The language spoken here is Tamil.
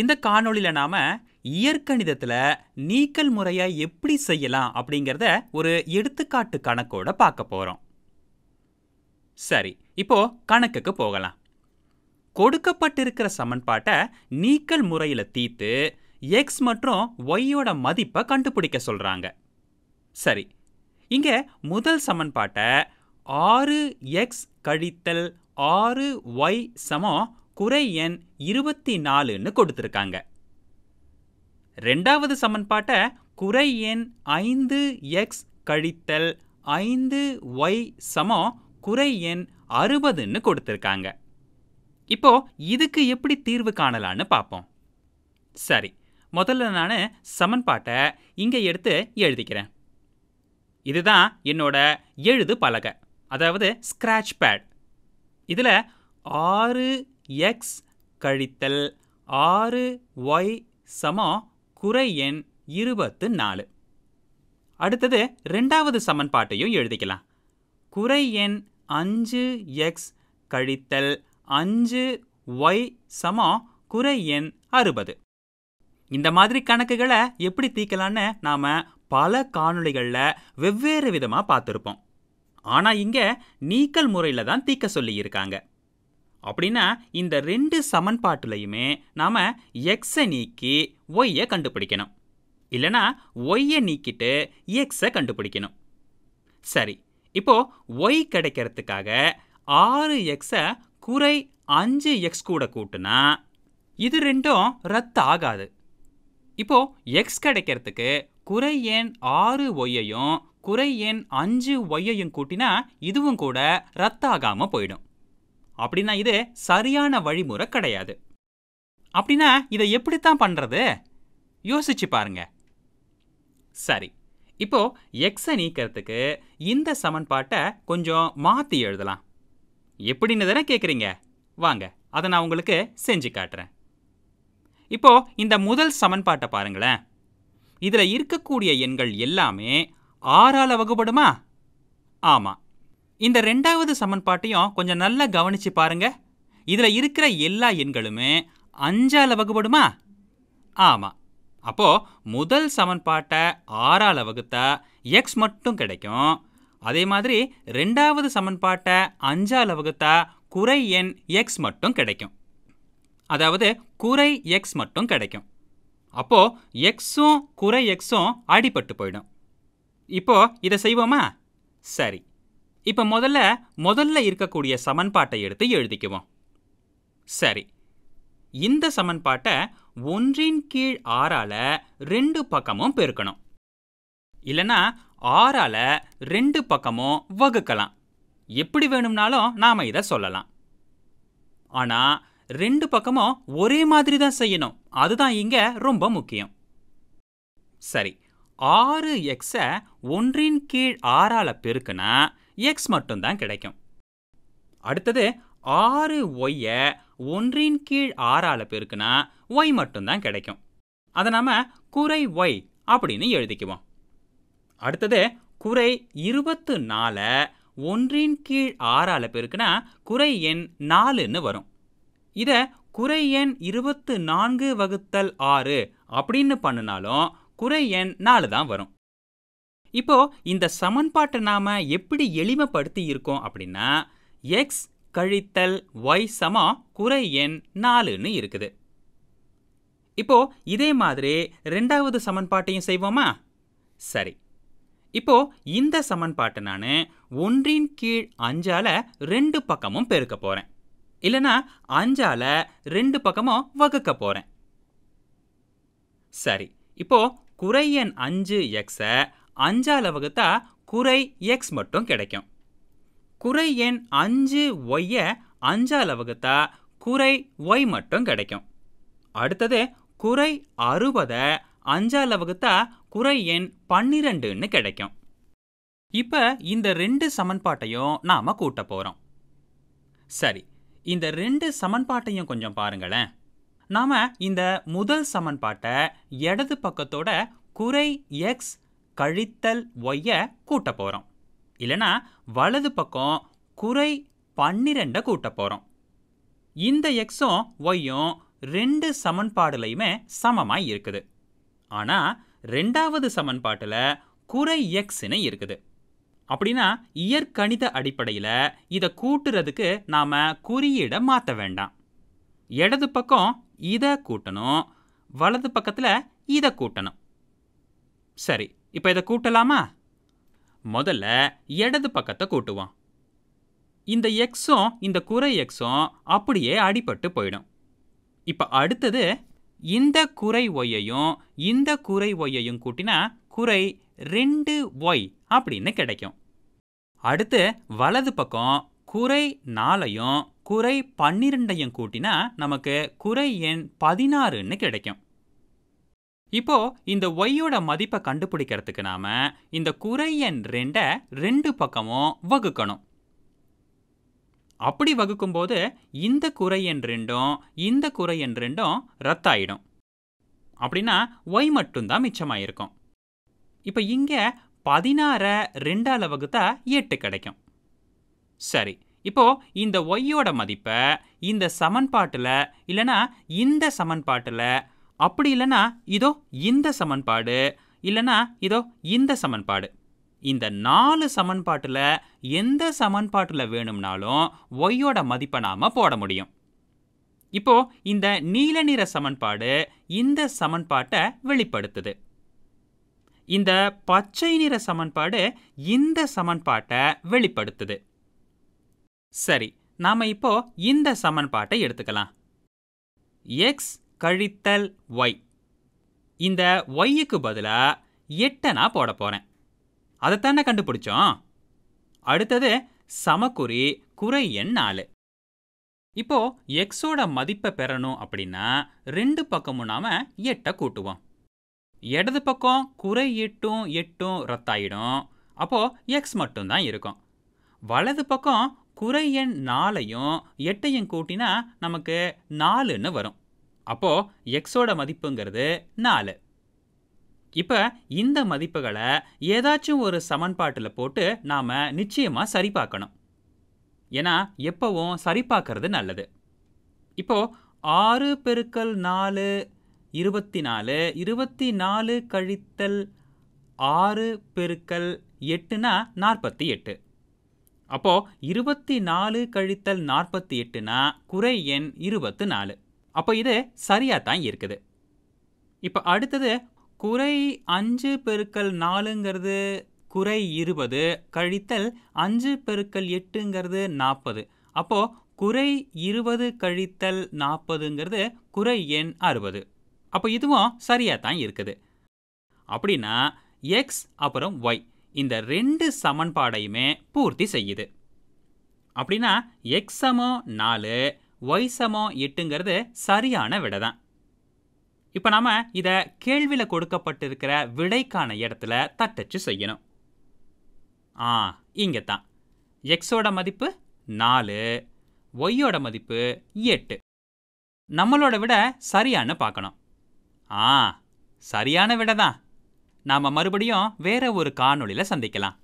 இந்த காணொளியில் நாம் இயற்கணிதத்தில் நீக்கல் முறையை எப்படி செய்யலாம் அப்படிங்கிறத ஒரு எடுத்துக்காட்டு கணக்கோட பார்க்க போகிறோம் சரி இப்போ கணக்குக்கு போகலாம் கொடுக்கப்பட்டிருக்கிற சமன்பாட்டை நீக்கல் முறையில் தீர்த்து எக்ஸ் மற்றும் ஒய்யோட மதிப்பை கண்டுபிடிக்க சொல்கிறாங்க சரி இங்கே முதல் சமன்பாட்டை ஆறு எக்ஸ் கழித்தல் ஆறு ஒய் சமம் குறை எண் இருபத்தி நாலுன்னு கொடுத்துருக்காங்க ரெண்டாவது சமன்பாட்டை குறை எண் ஐந்து எக்ஸ் கழித்தல் ஐந்து ஒய் சமம் குறை எண் அறுபதுன்னு கொடுத்துருக்காங்க இப்போ இதுக்கு எப்படி தீர்வு காணலான்னு பார்ப்போம் சரி முதல்ல நான் சமன்பாட்டை இங்கே எடுத்து எழுதிக்கிறேன் இதுதான் என்னோட எழுது பலகை அதாவது ஸ்க்ராட்ச் பேட் இதில் ஆறு எக்ஸ் கழித்தல் ஆறு ஒய் சம குறை எண் இருபத்து நாலு அடுத்தது ரெண்டாவது சமன்பாட்டையும் எழுதிக்கலாம் குறை எண் அஞ்சு எக்ஸ் கழித்தல் அஞ்சு ஒய் சமம் குறை எண் அறுபது இந்த மாதிரி கணக்குகளை எப்படி தீர்க்கலான்னு நாம் பல காணொளிகளில் வெவ்வேறு விதமாக பார்த்துருப்போம் ஆனால் இங்கே நீக்கல் முறையில் தான் தீர்க்க சொல்லியிருக்காங்க அப்படின்னா இந்த ரெண்டு சமன்பாட்டுலையுமே நாம் எக்ஸை நீக்கி ஒய்யை கண்டுபிடிக்கணும் இல்லைனா ஒய்யை நீக்கிட்டு எக்ஸை கண்டுபிடிக்கணும் சரி இப்போது ஒய் கிடைக்கிறதுக்காக ஆறு எக்ஸை குறை அஞ்சு எக்ஸ் கூட கூட்டுனா இது ரெண்டும் ரத்து ஆகாது இப்போது எக்ஸ் கிடைக்கிறதுக்கு குறை எண் ஆறு ஒய்யையும் குறை எண் அஞ்சு ஒய்யையும் கூட்டினா இதுவும் கூட ரத்தாகாமல் போயிடும் அப்படின்னா இது சரியான வழிமுறை கிடையாது அப்படின்னா இதை எப்படித்தான் பண்ணுறது யோசிச்சு பாருங்க சரி இப்போ எக்ஸை நீக்கிறதுக்கு இந்த சமன்பாட்டை கொஞ்சம் மாற்றி எழுதலாம் எப்படின்னு தானே கேட்குறீங்க வாங்க அதை நான் உங்களுக்கு செஞ்சு காட்டுறேன் இப்போ இந்த முதல் சமன்பாட்டை பாருங்களேன் இதில் இருக்கக்கூடிய எண்கள் எல்லாமே ஆறால் வகுப்படுமா ஆமாம் இந்த ரெண்டாவது சமன்பாட்டையும் கொஞ்சம் நல்லா கவனித்து பாருங்க இதில் இருக்கிற எல்லா எண்களுமே அஞ்சால் வகுப்படுமா ஆமாம் அப்போது முதல் சமன்பாட்டை ஆறால் வகுத்தா எக்ஸ் மட்டும் கிடைக்கும் அதே மாதிரி ரெண்டாவது சமன்பாட்டை அஞ்சால் வகுத்தா குறை எண் எக்ஸ் மட்டும் கிடைக்கும் அதாவது குறை எக்ஸ் மட்டும் கிடைக்கும் அப்போது எக்ஸும் குறை எக்ஸும் அடிபட்டு போயிடும் இப்போ இதை செய்வோமா சரி இப்போ முதல்ல முதல்ல இருக்கக்கூடிய சமன்பாட்டை எடுத்து எழுதிக்குவோம் சரி இந்த சமன்பாட்டை ஒன்றின் கீழ் ஆறால் ரெண்டு பக்கமும் பெருக்கணும் இல்லைனா ஆறால் ரெண்டு பக்கமும் வகுக்கலாம் எப்படி வேணும்னாலும் நாம் இதை சொல்லலாம் ஆனால் ரெண்டு பக்கமும் ஒரே மாதிரி தான் செய்யணும் அதுதான் இங்கே ரொம்ப முக்கியம் சரி ஆறு எக்ஸை ஒன்றின் கீழ் ஆறால் பெருக்குனா எக்ஸ் மட்டும்தான் கிடைக்கும் அடுத்தது ஆறு ஒய்யை ஒன்றின் கீழ் ஆறால் பெருக்குனா ஒய் மட்டும்தான் கிடைக்கும் அதை நாம் குறை ஒய் அப்படின்னு எழுதிக்குவோம் அடுத்தது குறை இருபத்து நாலு ஒன்றின் கீழ் ஆறால் பெருக்குனா குறை எண் நாலுன்னு வரும் இதை குறை எண் இருபத்து நான்கு வகுத்தல் ஆறு அப்படின்னு பண்ணினாலும் குறை எண் நாலு தான் வரும் இப்போ இந்த சமன்பாட்டை நாம் எப்படி எளிமைப்படுத்தி இருக்கோம் அப்படின்னா எக்ஸ் கழித்தல் ஒய் சமம் குறை எண் நாலுன்னு இருக்குது இப்போ இதே மாதிரி ரெண்டாவது சமன்பாட்டையும் செய்வோமா சரி இப்போ இந்த சமன்பாட்டை நான் ஒன்றின் கீழ் அஞ்சால ரெண்டு பக்கமும் பெருக்க போகிறேன் இல்லனா அஞ்சால ரெண்டு பக்கமும் வகுக்க போகிறேன் சரி இப்போ குறை எண் அஞ்சு எக்ஸை அஞ்சால் வகுத்தா குறை எக்ஸ் மட்டும் கிடைக்கும் குறை எண் அஞ்சு ஒய்யை அஞ்சால் வகுத்தா குறை ஒய் மட்டும் கிடைக்கும் அடுத்தது குறை அறுபதை அஞ்சால் வகுத்தா குறை எண் பன்னிரெண்டுன்னு கிடைக்கும் இப்போ இந்த ரெண்டு சமன்பாட்டையும் நாம் கூட்ட போகிறோம் சரி இந்த ரெண்டு சமன்பாட்டையும் கொஞ்சம் பாருங்களேன் நாம் இந்த முதல் சமன்பாட்டை இடது பக்கத்தோட குறை எக்ஸ் கழித்தல் ஒய்யை கூட்ட போகிறோம் இல்லைனா வலது பக்கம் குறை பன்னிரெண்டை கூட்ட போகிறோம் இந்த எக்ஸும் ஒய்யும் ரெண்டு சமன்பாடுலையுமே சமமாக இருக்குது ஆனால் ரெண்டாவது சமன்பாட்டில் குறை எக்ஸ்னு இருக்குது அப்படின்னா இயற்கணித அடிப்படையில் இதை கூட்டுறதுக்கு நாம் குறியீடை மாற்ற வேண்டாம் இடது பக்கம் இதை கூட்டணும் வலது பக்கத்தில் இதை கூட்டணும் சரி இப்போ இதை கூட்டலாமா முதல்ல இடது பக்கத்தை கூட்டுவோம் இந்த எக்ஸும் இந்த குறை எக்ஸும் அப்படியே அடிபட்டு போயிடும் இப்போ அடுத்தது இந்த குறை ஒய்யையும் இந்த குறை ஒய்யையும் கூட்டினா குறை ரெண்டு ஒய் அப்படின்னு கிடைக்கும் அடுத்து வலது பக்கம் குறை நாலையும் குறை பன்னிரெண்டையும் கூட்டினா நமக்கு குறை எண் பதினாறுன்னு கிடைக்கும் இப்போ இந்த ஒய்யோட மதிப்பை கண்டுபிடிக்கிறதுக்கு நாம இந்த குறையன் ரெண்டை ரெண்டு பக்கமும் வகுக்கணும் அப்படி வகுக்கும்போது இந்த குறையன் ரெண்டும் இந்த எண் ரெண்டும் ரத்தாயிடும் அப்படின்னா ஒய் மட்டும்தான் மிச்சமாயிருக்கும் இப்போ இங்கே பதினாறை ரெண்டால் வகுத்தா எட்டு கிடைக்கும் சரி இப்போ இந்த ஒய்யோட மதிப்பை இந்த சமன்பாட்டில் இல்லைனா இந்த சமன்பாட்டில் அப்படி இல்லைன்னா இதோ இந்த சமன்பாடு இல்லைன்னா இதோ இந்த சமன்பாடு இந்த நாலு சமன்பாட்டில் எந்த சமன்பாட்டில் வேணும்னாலும் ஒய்யோட மதிப்பை நாம் போட முடியும் இப்போ இந்த நீல நிற சமன்பாடு இந்த சமன்பாட்டை வெளிப்படுத்துது இந்த பச்சை நிற சமன்பாடு இந்த சமன்பாட்டை வெளிப்படுத்துது சரி நாம் இப்போ இந்த சமன்பாட்டை எடுத்துக்கலாம் எக்ஸ் கழித்தல் ஒய் இந்த ஒய்யுக்கு பதிலாக எட்டை நான் போட போகிறேன் அதைத்தானே கண்டுபிடிச்சோம் அடுத்தது சமக்குறி குறை எண் நாலு இப்போது எக்ஸோட மதிப்பை பெறணும் அப்படின்னா ரெண்டு பக்கமும் நாம் எட்டை கூட்டுவோம் இடது பக்கம் குறை எட்டும் எட்டும் ரத்தாயிடும் அப்போது எக்ஸ் மட்டும்தான் இருக்கும் வலது பக்கம் குறை எண் நாலையும் எட்டையும் கூட்டினா நமக்கு நாலுன்னு வரும் அப்போது எக்ஸோட மதிப்புங்கிறது நாலு இப்போ இந்த மதிப்புகளை ஏதாச்சும் ஒரு சமன்பாட்டில் போட்டு நாம் நிச்சயமாக சரி பார்க்கணும் ஏன்னா எப்போவும் சரி நல்லது இப்போது ஆறு பெருக்கல் நாலு இருபத்தி நாலு இருபத்தி நாலு கழித்தல் ஆறு பெருக்கல் எட்டுனா நாற்பத்தி எட்டு அப்போது இருபத்தி நாலு கழித்தல் நாற்பத்தி எட்டுனா குறை எண் இருபத்து நாலு அப்போ இது சரியாக தான் இருக்குது இப்போ அடுத்தது குறை அஞ்சு பெருக்கல் நாலுங்கிறது குறை இருபது கழித்தல் அஞ்சு பெருக்கல் எட்டுங்கிறது நாற்பது அப்போது குறை இருபது கழித்தல் நாற்பதுங்கிறது குறை எண் அறுபது அப்போ இதுவும் சரியாக தான் இருக்குது அப்படின்னா எக்ஸ் அப்புறம் ஒய் இந்த ரெண்டு சமன்பாடையுமே பூர்த்தி செய்யுது அப்படின்னா எக்ஸ் சமம் நாலு ஒய் சமம் எட்டுங்கிறது சரியான விடை தான் இப்போ நாம் இதை கேள்வியில் கொடுக்கப்பட்டிருக்கிற விடைக்கான இடத்துல தட்டச்சு செய்யணும் ஆ இங்கே தான் எக்ஸோட மதிப்பு நாலு ஒய்யோட மதிப்பு எட்டு நம்மளோட விட சரியானு பார்க்கணும் ஆ சரியான விடை தான் நாம் மறுபடியும் வேற ஒரு காணொளியில் சந்திக்கலாம்